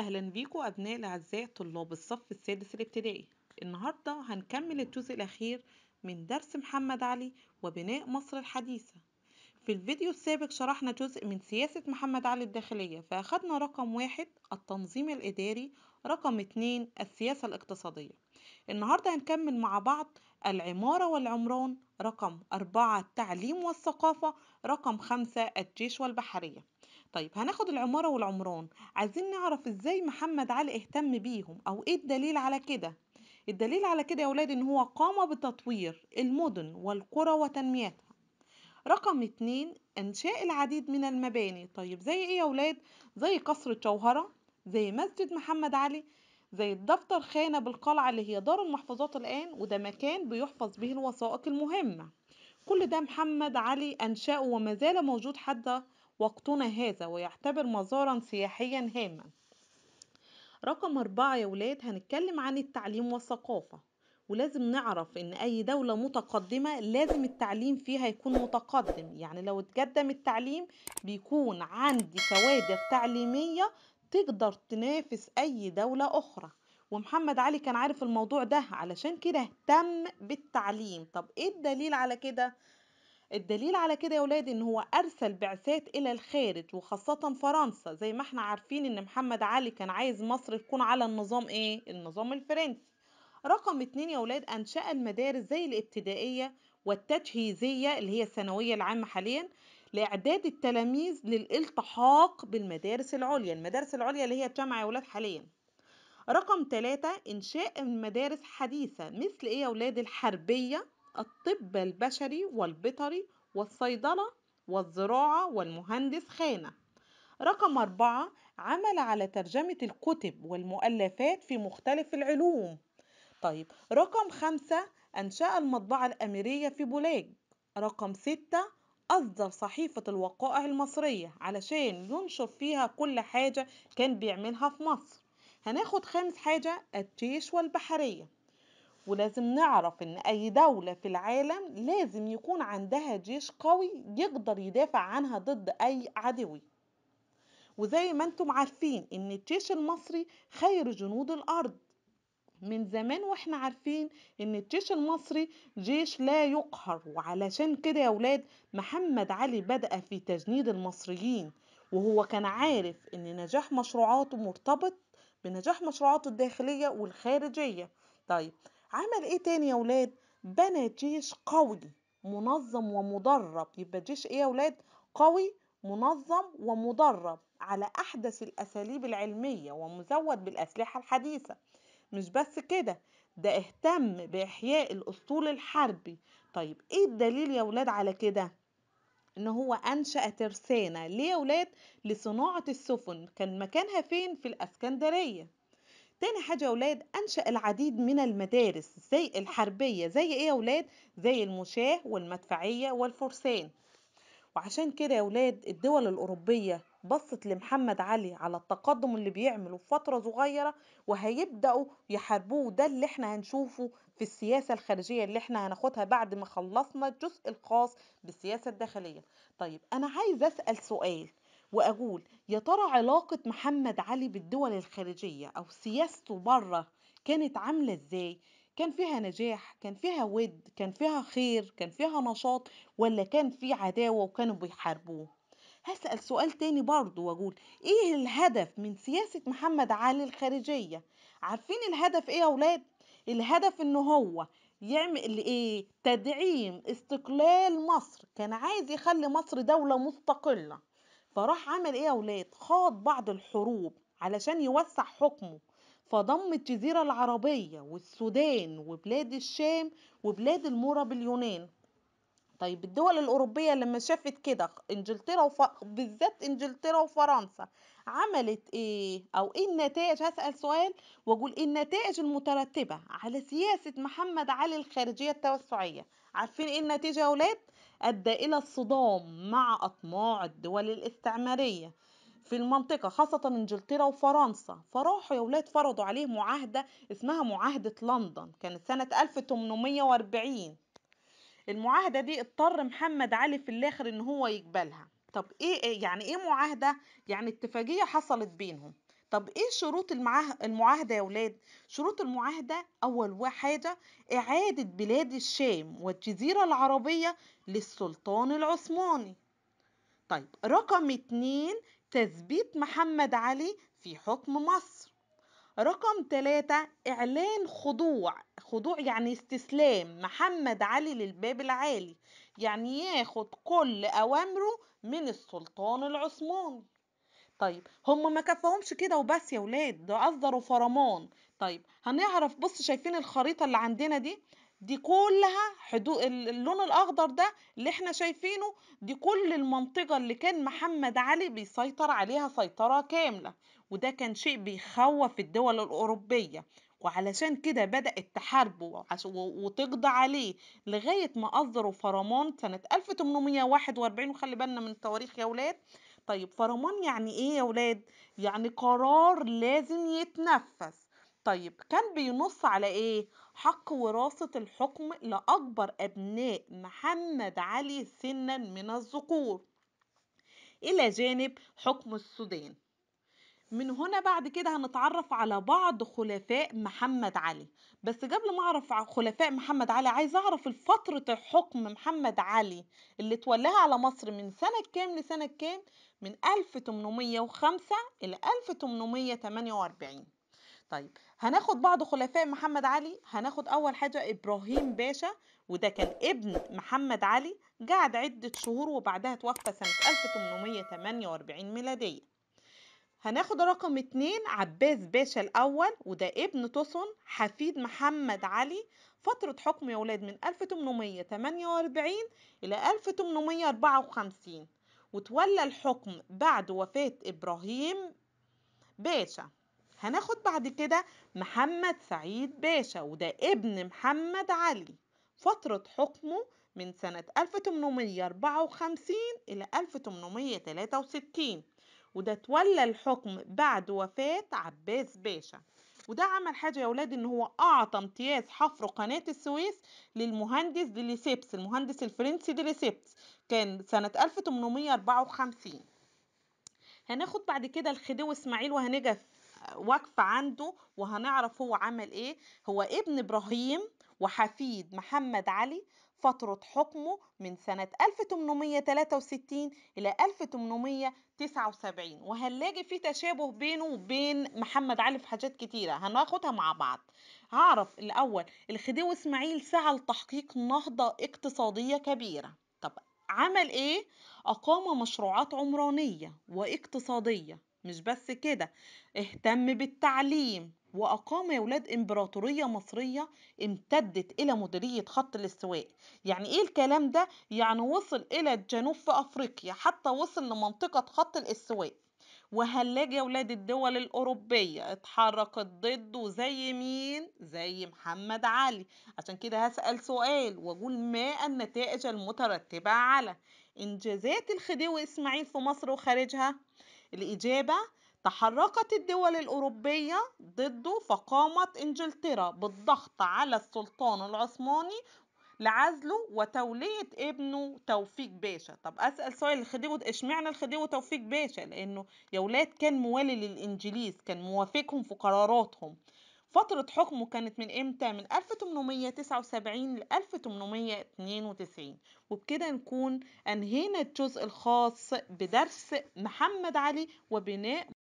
أهلا بيكم أبناء الأعزاء طلاب الصف السادس الابتدائي النهاردة هنكمل الجزء الأخير من درس محمد علي وبناء مصر الحديثة في الفيديو السابق شرحنا جزء من سياسة محمد علي الداخلية فأخدنا رقم واحد التنظيم الإداري رقم اتنين السياسة الاقتصادية النهاردة هنكمل مع بعض العمارة والعمران رقم أربعة التعليم والثقافة رقم خمسة الجيش والبحرية طيب هناخد العمارة والعمران عايزين نعرف ازاي محمد علي اهتم بيهم او ايه الدليل على كده الدليل على كده يا ولاد ان هو قام بتطوير المدن والقرى وتنميتها رقم اتنين انشاء العديد من المباني طيب زي ايه يا ولاد زي قصر الجوهرة زي مسجد محمد علي زي الدفتر خانة بالقلعة اللي هي دار المحفظات الآن وده مكان بيحفظ به الوثائق المهمة كل ده محمد علي أنشأه وما زال موجود حتى وقتنا هذا ويعتبر مزارا سياحيا هاما رقم أربعة يا ولاد هنتكلم عن التعليم والثقافة ولازم نعرف ان اي دولة متقدمة لازم التعليم فيها يكون متقدم يعني لو اتقدم التعليم بيكون عندي كوادر تعليمية تقدر تنافس اي دولة اخرى ومحمد علي كان عارف الموضوع ده علشان كده اهتم بالتعليم طب ايه الدليل على كده الدليل على كده يا ولاد ان هو ارسل بعثات الى الخارج وخاصة فرنسا زي ما احنا عارفين ان محمد علي كان عايز مصر تكون على النظام ايه النظام الفرنسي رقم اتنين يا ولاد انشأ المدارس زي الابتدائية والتجهيزية اللي هي الثانوية العامة حاليا لإعداد التلاميذ للالتحاق بالمدارس العليا المدارس العليا اللي هي الجامعة يا ولاد حاليا رقم ثلاثة إنشاء المدارس حديثة مثل إيه يا ولاد الحربية الطب البشري والبيطري والصيدلة والزراعة والمهندس خانة رقم أربعة عمل على ترجمة الكتب والمؤلفات في مختلف العلوم طيب رقم خمسة أنشأ المطبعة الأميرية في بولاج رقم ستة أصدر صحيفة الوقائع المصرية علشان ينشر فيها كل حاجة كان بيعملها في مصر هناخد خامس حاجة الجيش والبحرية ولازم نعرف ان اي دولة في العالم لازم يكون عندها جيش قوي يقدر يدافع عنها ضد اي عدوي وزي ما انتم عارفين ان الجيش المصري خير جنود الارض من زمان واحنا عارفين ان الجيش المصري جيش لا يقهر وعلشان كده يا ولاد محمد علي بدأ في تجنيد المصريين وهو كان عارف ان نجاح مشروعاته مرتبط بنجاح مشروعاته الداخلية والخارجية طيب عمل ايه تاني يا ولاد بنى جيش قوي منظم ومدرب يبقى جيش ايه يا ولاد قوي منظم ومدرب على احدث الاساليب العلميه ومزود بالاسلحه الحديثه مش بس كده ده اهتم باحياء الاسطول الحربي طيب ايه الدليل يا ولاد على كده ان هو انشا ترسانه ليه يا ولاد لصناعه السفن كان مكانها فين في الاسكندريه تاني حاجة يا ولاد أنشأ العديد من المدارس زي الحربية زي إيه يا ولاد زي المشاة والمدفعية والفرسان وعشان كده يا ولاد الدول الأوروبية بصت لمحمد علي على التقدم اللي بيعمله في فترة صغيرة وهيبدأوا يحاربوه وده اللي احنا هنشوفه في السياسة الخارجية اللي احنا هناخدها بعد ما خلصنا الجزء الخاص بالسياسة الداخلية طيب أنا عايز أسأل سؤال وأقول يا ترى علاقة محمد علي بالدول الخارجية أو سياسته بره كانت عاملة إزاي؟ كان فيها نجاح كان فيها ود كان فيها خير كان فيها نشاط ولا كان في عداوة وكانوا بيحاربوه هسأل سؤال تاني برضو وأقول إيه الهدف من سياسة محمد علي الخارجية عارفين الهدف إيه يا أولاد الهدف إن هو يعمل إيه تدعيم استقلال مصر كان عايز يخلي مصر دولة مستقلة فراح عمل ايه يا ولاد خاض بعض الحروب علشان يوسع حكمه فضم الجزيرة العربية والسودان وبلاد الشام وبلاد المورب اليونان طيب الدول الأوروبية لما شافت كده إنجلترا وف... بالذات إنجلترا وفرنسا عملت إيه أو إيه النتائج هسأل سؤال وأقول إيه النتائج المترتبة على سياسة محمد علي الخارجية التوسعية عارفين إيه النتيجة يا أولاد أدى إلى الصدام مع أطماع الدول الاستعمارية في المنطقة خاصة إنجلترا وفرنسا فراحوا يا ولاد فرضوا عليه معاهدة اسمها معاهدة لندن كانت سنة 1840 المعاهدة دي اضطر محمد علي في الآخر إن هو يقبلها طب إيه, إيه يعني إيه معاهدة؟ يعني اتفاقية حصلت بينهم طب ايه شروط المعاهده يا ولاد شروط المعاهده اول حاجه اعاده بلاد الشام والجزيره العربيه للسلطان العثماني طيب رقم اتنين تثبيت محمد علي في حكم مصر رقم ثلاثة إعلان خضوع خضوع يعني استسلام محمد علي للباب العالي يعني ياخد كل أوامره من السلطان العثماني طيب هم ما كفاهمش كده وبس يا ولاد ده أصدروا فرمان طيب هنعرف بص شايفين الخريطة اللي عندنا دي دي كلها حدود اللون الاخضر ده اللي احنا شايفينه دي كل المنطقه اللي كان محمد علي بيسيطر عليها سيطره كامله وده كان شيء بيخوف الدول الاوروبيه وعلشان كده بدأت تحاربه وتقضى عليه لغاية ما أصدروا فرمان سنة 1841 وخلي بالنا من التواريخ يا ولاد طيب فرمان يعني إيه يا ولاد؟ يعني قرار لازم يتنفذ طيب كان بينص على ايه حق وراثة الحكم لأكبر أبناء محمد علي سنا من الذكور إلى جانب حكم السودان من هنا بعد كده هنتعرف على بعض خلفاء محمد علي بس قبل ما اعرف خلفاء محمد علي عايز اعرف فترة حكم محمد علي اللي تولاها على مصر من سنة كام لسنة كام من 1805 إلى 1848 طيب هناخد بعض خلفاء محمد علي هناخد أول حاجة إبراهيم باشا وده كان ابن محمد علي قعد عدة شهور وبعدها توفى سنة 1848 ميلادية هناخد رقم اتنين عباس باشا الأول وده ابن طسن حفيد محمد علي فترة حكم يا ولاد من 1848 إلى 1854 وتولى الحكم بعد وفاة إبراهيم باشا هناخد بعد كده محمد سعيد باشا وده ابن محمد علي فترة حكمه من سنة 1854 إلى 1863 وده تولى الحكم بعد وفاة عباس باشا وده عمل حاجة يا ولادي إن هو أعطى امتياز حفر قناة السويس للمهندس ديليسيبس المهندس الفرنسي ديليسيبس كان سنة 1854 هناخد بعد كده الخديوي إسماعيل وهنجي واقفة عنده وهنعرف هو عمل إيه هو ابن إبراهيم وحفيد محمد علي فترة حكمه من سنة 1863 إلى 1879 وهنلاقي في تشابه بينه وبين محمد علي في حاجات كتيرة هناخدها مع بعض هعرف الأول الخديوي إسماعيل سعى لتحقيق نهضة اقتصادية كبيرة طب عمل إيه؟ أقام مشروعات عمرانية واقتصادية مش بس كده اهتم بالتعليم وأقام يا ولاد إمبراطورية مصرية امتدت إلى مديرية خط الاستواء يعني إيه الكلام ده؟ يعني وصل إلى الجنوب في أفريقيا حتى وصل لمنطقة خط الاستواء وهنلاقي يا ولاد الدول الأوروبية اتحركت ضده زي مين؟ زي محمد علي عشان كده هسأل سؤال وأقول ما النتائج المترتبة على إنجازات الخديوي إسماعيل في مصر وخارجها الإجابة تحركت الدول الأوروبية ضده فقامت إنجلترا بالضغط على السلطان العثماني لعزله وتولية ابنه توفيق باشا طب أسأل سؤال الخديوي اشمعنى الخديوي توفيق باشا لأنه يا ولاد كان موالي للإنجليز كان موافقهم في قراراتهم فترة حكمه كانت من إمتى؟ من 1879 ل 1892 وبكده نكون أنهينا الجزء الخاص بدرس محمد علي وبناء